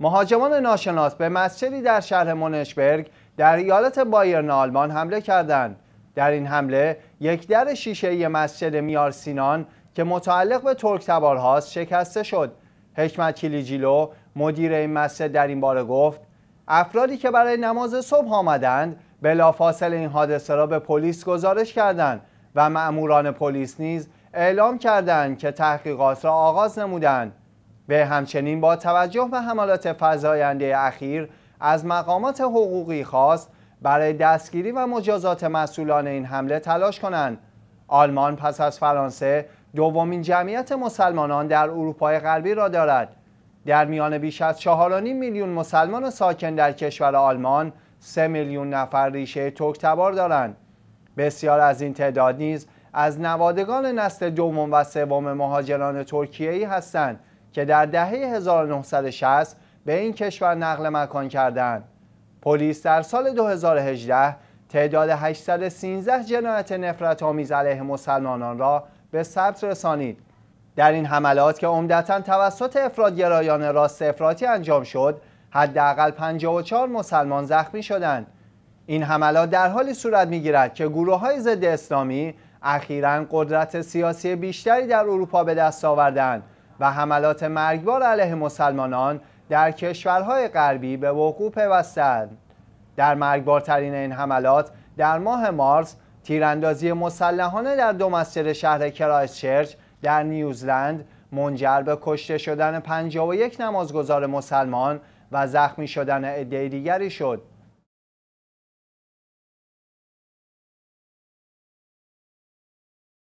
مهاجمان ناشناس به مسجدی در شهر مونشبرگ در ایالت بایرن آلمان حمله کردند. در این حمله یک در شیشه مسجد میارسینان که متعلق به ترک تبار هاست شکسته شد. حکمت کلیجیلو مدیر این مسجد در این باره گفت افرادی که برای نماز صبح آمدند بلافاصله این حادثه را به پلیس گزارش کردند و معموران پلیس نیز اعلام کردند که تحقیقات را آغاز نمودند. و همچنین با توجه به حملات فزاینده اخیر از مقامات حقوقی خواست برای دستگیری و مجازات مسئولان این حمله تلاش کنند آلمان پس از فرانسه دومین جمعیت مسلمانان در اروپای غربی را دارد در میان بیش از 4.5 میلیون مسلمان ساکن در کشور آلمان 3 میلیون نفر ریشه تبار دارند بسیار از این تعداد نیز از نوادگان نسل دوم و سوم مهاجران ای هستند که در دهه 1960 به این کشور نقل مکان کردند. پلیس در سال 2018 تعداد 813 جنایت نفرت آمیز علیه مسلمانان را به ثبت رسانید. در این حملات که عمدتا توسط افرادگرایان راست افراطی انجام شد، حداقل 54 مسلمان زخمی شدند. این حملات در حالی صورت میگیرد که گروه های ضد اسلامی اخیرا قدرت سیاسی بیشتری در اروپا به دست آوردند و حملات مرگبار علیه مسلمانان در کشورهای غربی به وقوع پیوستند در مرگبارترین این حملات در ماه مارس تیراندازی مسلحانه در دو مسجد شهر کرایسچرچ در نیوزلند منجر به کشته شدن 51 نمازگزار مسلمان و زخمی شدن عده دیگری شد